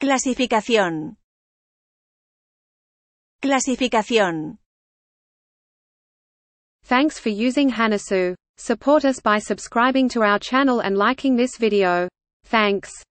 Clasificación. Clasificación. Thanks for using Hanasu. Support us by subscribing to our channel and liking this video. Thanks.